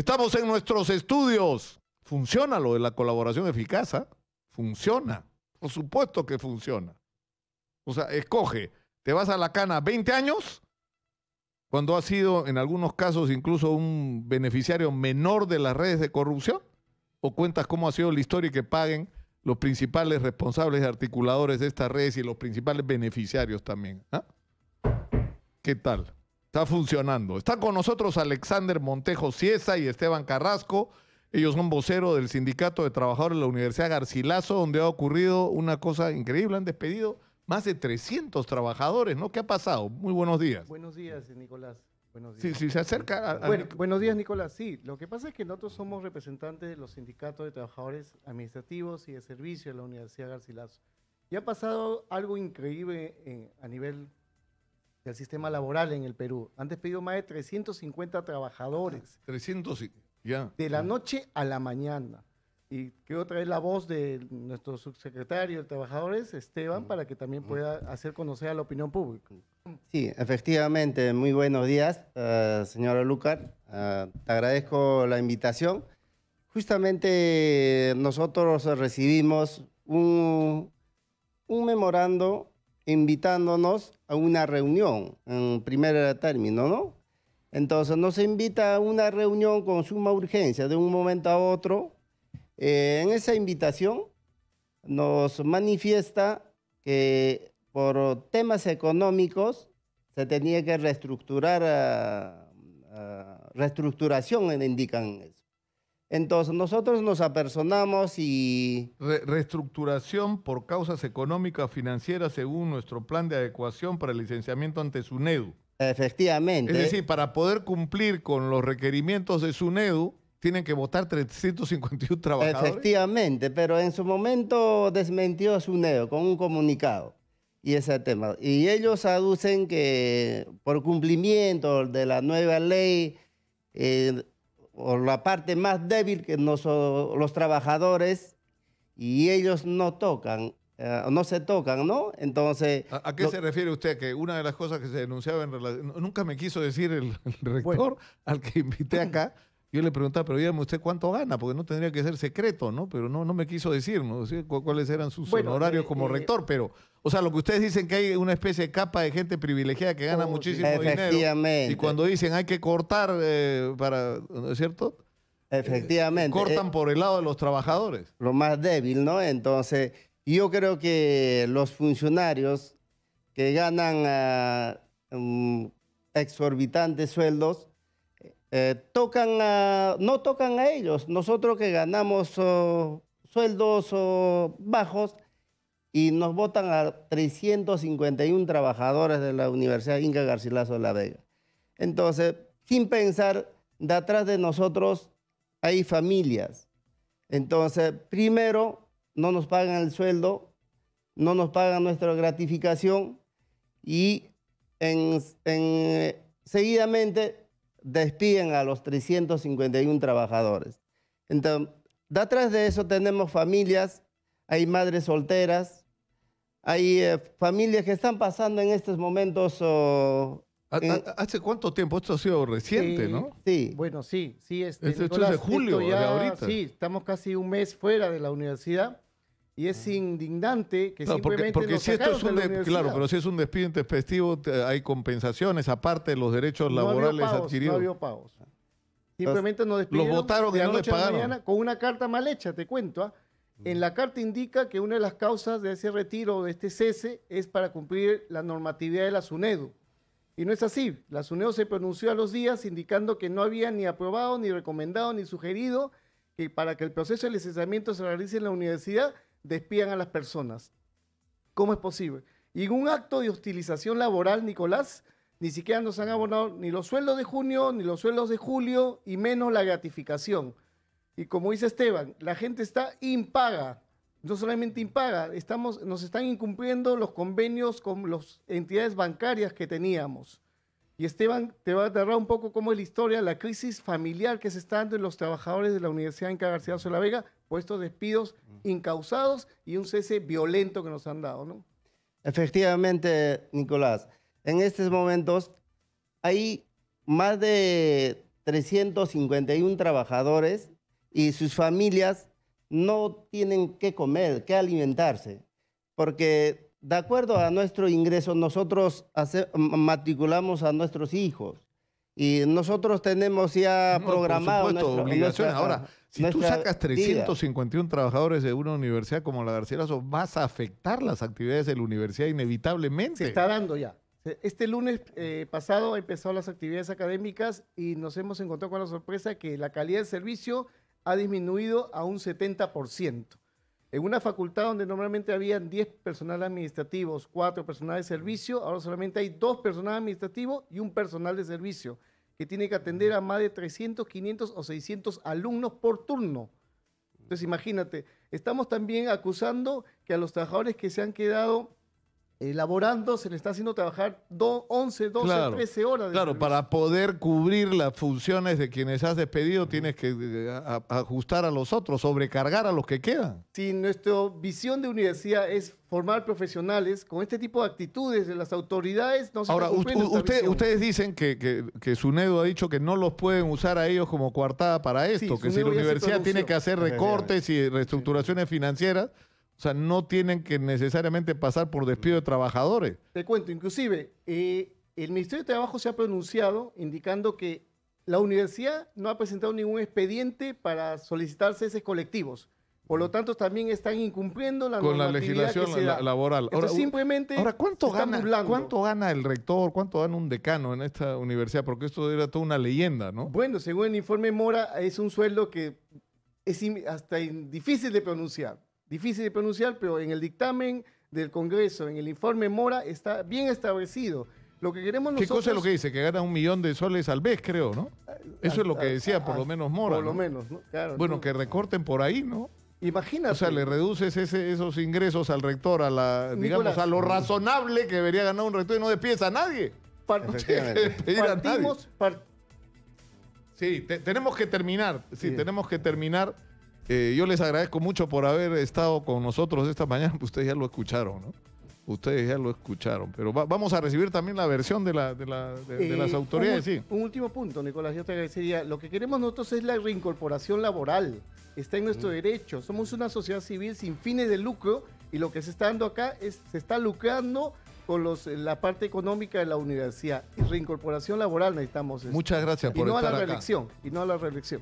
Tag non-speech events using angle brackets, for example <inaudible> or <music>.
Estamos en nuestros estudios. Funciona lo de la colaboración eficaz. ¿ah? Funciona. Por supuesto que funciona. O sea, escoge, te vas a la cana 20 años, cuando ha sido en algunos casos incluso un beneficiario menor de las redes de corrupción, o cuentas cómo ha sido la historia y que paguen los principales responsables y articuladores de estas redes y los principales beneficiarios también. ¿ah? ¿Qué tal? Está funcionando. Está con nosotros Alexander Montejo Ciesa y Esteban Carrasco. Ellos son voceros del Sindicato de Trabajadores de la Universidad Garcilaso, donde ha ocurrido una cosa increíble. Han despedido más de 300 trabajadores, ¿no? ¿Qué ha pasado? Muy buenos días. Buenos días, Nicolás. Buenos días. Sí, sí, se acerca. bueno, buenos días, Nicolás. Sí, lo que pasa es que nosotros somos representantes de los sindicatos de trabajadores administrativos y de servicio de la Universidad Garcilaso. Y ha pasado algo increíble eh, a nivel del sistema laboral en el Perú. Han despedido más de 350 trabajadores. 300, ah, ya. De la noche a la mañana. Y quiero traer la voz de nuestro subsecretario de Trabajadores, Esteban, mm, para que también mm. pueda hacer conocer a la opinión pública. Sí, efectivamente. Muy buenos días, eh, señora Lucar. Eh, te agradezco la invitación. Justamente nosotros recibimos un, un memorando invitándonos a una reunión, en primer término, ¿no? Entonces nos invita a una reunión con suma urgencia de un momento a otro. Eh, en esa invitación nos manifiesta que por temas económicos se tenía que reestructurar, ah, ah, reestructuración, reestructuración indican eso. Entonces, nosotros nos apersonamos y... reestructuración por causas económicas financieras según nuestro plan de adecuación para el licenciamiento ante SUNEDU. Efectivamente. Es decir, para poder cumplir con los requerimientos de SUNEDU, tienen que votar 351 trabajadores. Efectivamente, pero en su momento desmentió SUNEDU con un comunicado y ese tema. Y ellos aducen que por cumplimiento de la nueva ley eh, o la parte más débil que son los trabajadores y ellos no tocan, eh, no se tocan, ¿no? Entonces... ¿A, qué se refiere usted? Que una de las cosas que se denunciaba en relación... Nunca me quiso decir el, rector al que invité acá. Yo le preguntaba, pero dígame usted cuánto gana, porque no tendría que ser secreto, ¿no? Pero no, no me quiso decir, ¿Cuáles eran sus honorarios eh, como eh, rector? Pero, o sea, lo que ustedes dicen que hay una especie de capa de gente privilegiada que gana oh, muchísimo efectivamente. Y cuando dicen hay que cortar eh, para, ¿no es cierto? Efectivamente. cortan por el lado de los trabajadores. Lo más débil, ¿no? Entonces, yo creo que los funcionarios que ganan ah, mm, exorbitantes sueldos eh, no tocan a ellos. Nosotros que ganamos oh, sueldos oh, bajos y nos votan a 351 trabajadores de la Universidad Inca Garcilaso de la Vega. Entonces, sin pensar, de atrás de nosotros hay familias. Entonces, primero, no nos pagan el sueldo, no nos pagan nuestra gratificación y eh, seguidamente despiden a los 351 trabajadores. Entonces, detrás de eso tenemos familias, hay madres solteras, hay eh, familias que están pasando en estos momentos... Oh, ¿Hace cuánto tiempo? Esto ha sido reciente, ¿no? Eh, sí. Bueno, sí, sí. Este, es de julio, ya, Sí, estamos casi un mes fuera de la universidad y es indignante que simplemente porque, si esto es un claro, pero si es un despido intempestivo hay compensaciones aparte de los derechos laborales adquiridos. No había pagos. Ah. Simplemente no despidieron. Los votaron de y no les pagaron. con una carta mal hecha, te cuento. ¿ah? En mm. la carta indica que una de las causas de ese retiro, de este cese, es para cumplir la normatividad de la SUNEDU. Y no es así. La SUNEDO se pronunció a los días indicando que no había ni aprobado, ni recomendado, ni sugerido que para que el proceso de licenciamiento se realice en la universidad despían a las personas. ¿Cómo es posible? Y en un acto de hostilización laboral, Nicolás, ni siquiera nos han abonado ni los sueldos de junio, ni los sueldos de julio, y menos la gratificación. Y como dice Esteban, la gente está impaga. No solamente impaga, estamos, nos están incumpliendo los convenios con las entidades bancarias que teníamos. Y Esteban te va a dar un poco cómo es la historia, la crisis familiar que se está dando en los trabajadores de la Universidad Inca García de Vega, por estos despidos incausados y un cese violento que nos han dado, ¿no? Efectivamente, Nicolás. En estos momentos hay más de 351 trabajadores y sus familias no tienen qué comer, qué alimentarse, porque de acuerdo a nuestro ingreso, nosotros matriculamos a nuestros hijos. Y nosotros tenemos ya programado. Por supuesto, obligaciones. Ahora, si tú sacas 351 trabajadores de una universidad como la García Lazo, vas a afectar las actividades de la universidad inevitablemente. Se está dando ya. Este lunes eh, pasado empezaron las actividades académicas y nos hemos encontrado con la sorpresa que la calidad del servicio ha disminuido a un 70%. En una facultad donde normalmente habían 10 personal administrativos, 4 personal de servicio, ahora solamente hay 2 personal administrativo y un personal de servicio que tiene que atender a más de 300, 500 o 600 alumnos por turno. Entonces imagínate, estamos también acusando que a los trabajadores que se han quedado elaborando se le está haciendo trabajar do, 11, 12, 13 horas. claro, para poder cubrir las funciones de quienes has despedido tienes que eh, ajustar a los otros, sobrecargar a los que quedan. Si nuestra visión de universidad es formar profesionales con este tipo de actitudes de las autoridades, no se Ahora, usted, ustedes dicen que, Sunedo ha dicho que no los pueden usar a ellos como coartada para esto, que si la universidad tiene que hacer recortes y reestructuraciones financieras, o sea, no tienen que necesariamente pasar por despido de trabajadores. Te cuento, inclusive, eh, el Ministerio de Trabajo se ha pronunciado indicando que la universidad no ha presentado ningún expediente para solicitar esos colectivos. Por lo tanto, también están incumpliendo la Con legislación laboral. Ahora, simplemente ahora ¿cuánto, gana, ¿cuánto gana el rector? ¿Cuánto gana un decano en esta universidad? Porque esto era toda una leyenda, ¿no? Bueno, según el informe Mora, es un sueldo que es hasta difícil de pronunciar difícil de pronunciar, pero en el dictamen del Congreso, en el informe Mora, está bien establecido. Lo que queremos ¿Qué cosa es lo que dice? Que gana un millón de soles al mes, creo, ¿no? Ah, Eso es lo ah, que decía ah, por lo menos Mora. Por lo menos, ¿no? Claro, bueno, que recorten por ahí, ¿no? Imagínate. O sea, le reduces ese, esos ingresos al rector, a la, digamos, a lo razonable que debería ganar un rector y no despides a nadie. Partimos, sí, tenemos que terminar. sí, tenemos que terminar eh, yo les agradezco mucho por haber estado con nosotros esta mañana. <laughs> Ustedes ya lo escucharon, ¿no? Ustedes ya lo escucharon. Pero vamos a recibir también la versión de, las eh, autoridades. Un, sí. un último punto, Nicolás. Yo te agradecería. Lo que queremos nosotros es la reincorporación laboral. Está en nuestro mm. derecho. Somos una sociedad civil sin fines de lucro y lo que se está dando acá es se está lucrando con los, eh, la parte económica de la universidad. Y reincorporación laboral necesitamos. Este. Muchas gracias por y no a la reelección. Y no a la reelección.